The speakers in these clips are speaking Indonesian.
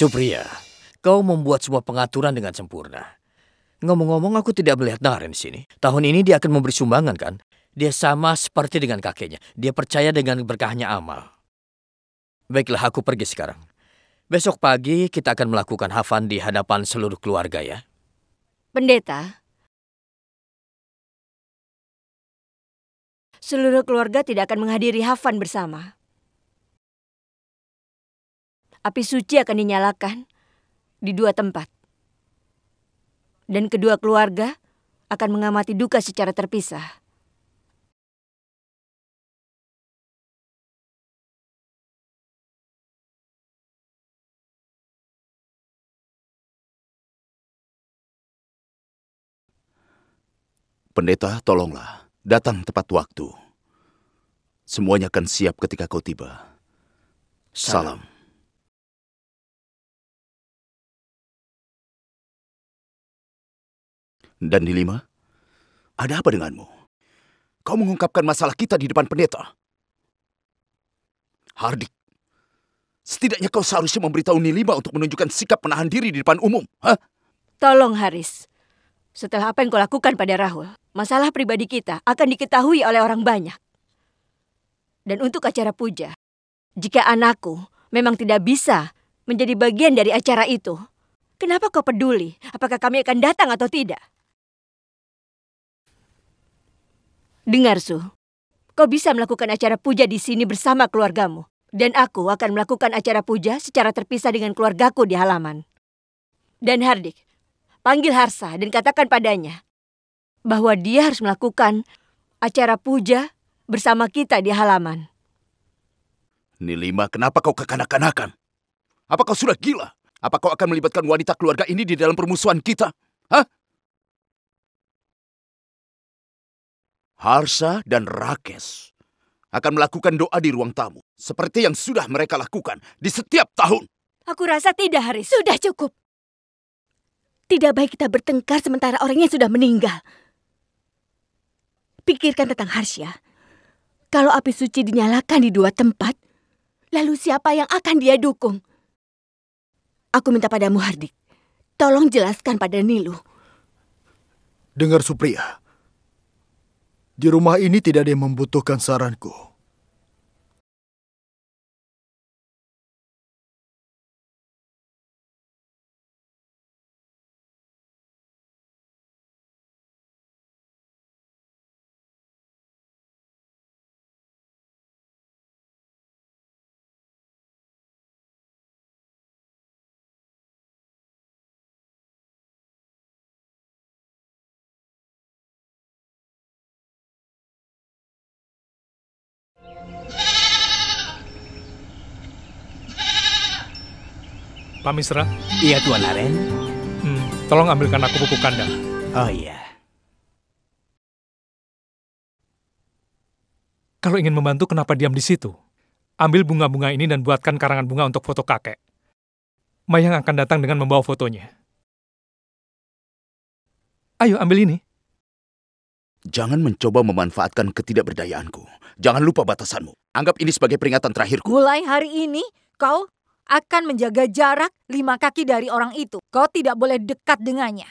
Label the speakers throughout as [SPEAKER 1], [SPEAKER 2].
[SPEAKER 1] Supriya, kau membuat semua pengaturan dengan sempurna. Ngomong-ngomong, aku tidak melihat Naren di sini. Tahun ini dia akan memberi sumbangan, kan? Dia sama seperti dengan kakeknya. Dia percaya dengan berkahnya amal. Baiklah, aku pergi sekarang. Besok pagi kita akan melakukan hafan di hadapan seluruh keluarga
[SPEAKER 2] ya. Pendeta, seluruh keluarga tidak akan menghadiri hafan bersama
[SPEAKER 3] api suci akan dinyalakan di dua tempat.
[SPEAKER 2] Dan kedua keluarga akan mengamati duka secara terpisah. Pendeta, tolonglah, datang tepat waktu. Semuanya akan siap ketika kau tiba. Salam. Salam. Dan Nilima, ada apa denganmu?
[SPEAKER 1] Kau mengungkapkan masalah kita di depan pendeta. Hardik, setidaknya kau seharusnya memberitahu Nilima untuk menunjukkan sikap penahan diri di depan umum.
[SPEAKER 3] Hah? Tolong Haris, setelah apa yang kau lakukan pada Rahul, masalah pribadi kita akan diketahui oleh orang banyak. Dan untuk acara puja, jika anakku memang tidak bisa menjadi bagian dari acara itu, kenapa kau peduli apakah kami akan datang atau tidak? Dengar, Su. Kau bisa melakukan acara puja di sini bersama keluargamu. Dan aku akan melakukan acara puja secara terpisah dengan keluargaku di halaman. Dan Hardik, panggil Harsa dan katakan padanya bahwa dia harus melakukan acara puja bersama kita di halaman.
[SPEAKER 1] Nilima, kenapa kau kekanak-kanakan? Apa kau sudah gila? Apa kau akan melibatkan wanita keluarga ini di dalam permusuhan kita? Hah? Harsa dan Rakes akan melakukan doa di ruang tamu, seperti yang sudah mereka lakukan di setiap tahun.
[SPEAKER 3] Aku rasa tidak, Haris. Sudah cukup. Tidak baik kita bertengkar sementara orangnya sudah meninggal. Pikirkan tentang Harsya. Kalau api suci dinyalakan di dua tempat, lalu siapa yang akan dia dukung? Aku minta padamu, Hardik. Tolong jelaskan pada Nilu.
[SPEAKER 1] Dengar Supriya. Di rumah
[SPEAKER 2] ini tidak ada yang membutuhkan saranku.
[SPEAKER 1] Pak Misra? Iya, Tuan Aren. Hmm, tolong ambilkan aku pupuk kandang. Oh iya. Kalau ingin membantu, kenapa diam di situ? Ambil bunga-bunga ini dan buatkan karangan bunga untuk foto kakek. Mayang akan datang dengan membawa fotonya. Ayo, ambil ini. Jangan mencoba memanfaatkan ketidakberdayaanku. Jangan lupa batasanmu. Anggap ini sebagai peringatan terakhirku. Mulai hari ini,
[SPEAKER 2] kau akan menjaga jarak lima kaki dari orang itu. Kau tidak boleh dekat dengannya.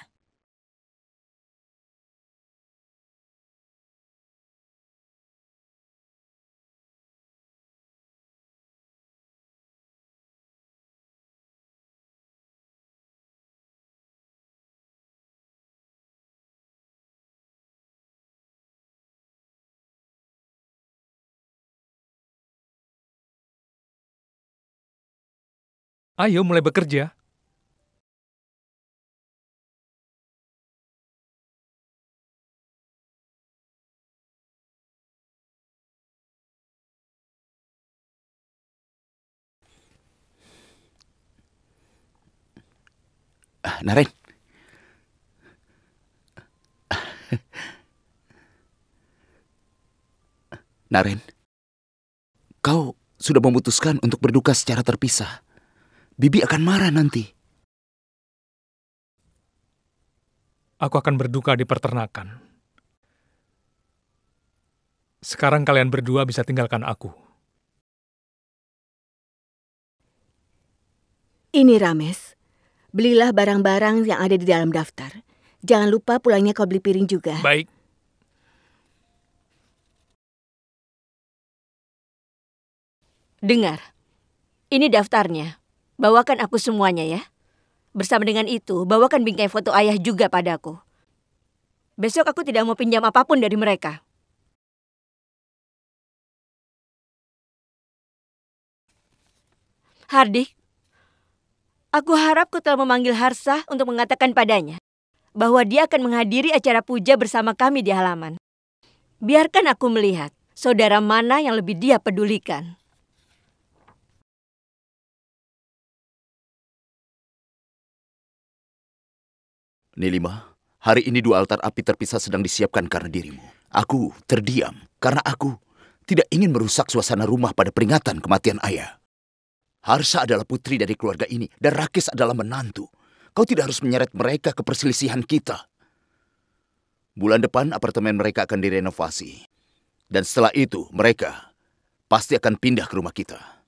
[SPEAKER 2] Ayo mulai bekerja. Ah, Naren.
[SPEAKER 1] Naren, kau sudah memutuskan untuk berduka secara terpisah. Bibi akan marah nanti. Aku akan berduka di peternakan. Sekarang kalian berdua bisa tinggalkan aku.
[SPEAKER 3] Ini Rames. Belilah barang-barang yang ada di dalam
[SPEAKER 2] daftar. Jangan lupa pulangnya kau beli piring juga. Baik. Dengar,
[SPEAKER 3] ini daftarnya. Bawakan aku semuanya ya. Bersama dengan itu, bawakan bingkai foto
[SPEAKER 2] ayah juga padaku. Besok aku tidak mau pinjam apapun dari mereka. Hardi, aku harap kau telah memanggil Harsa untuk mengatakan padanya
[SPEAKER 3] bahwa dia akan menghadiri acara puja bersama kami di halaman. Biarkan
[SPEAKER 2] aku melihat saudara mana yang lebih dia pedulikan. Nilima, hari ini dua altar api terpisah sedang disiapkan karena dirimu. Aku terdiam
[SPEAKER 1] karena aku tidak ingin merusak suasana rumah pada peringatan kematian ayah. Harsa adalah putri dari keluarga ini dan Rakis adalah menantu. Kau tidak harus menyeret mereka ke perselisihan kita. Bulan depan apartemen mereka akan direnovasi.
[SPEAKER 2] Dan setelah itu mereka pasti akan pindah ke rumah kita.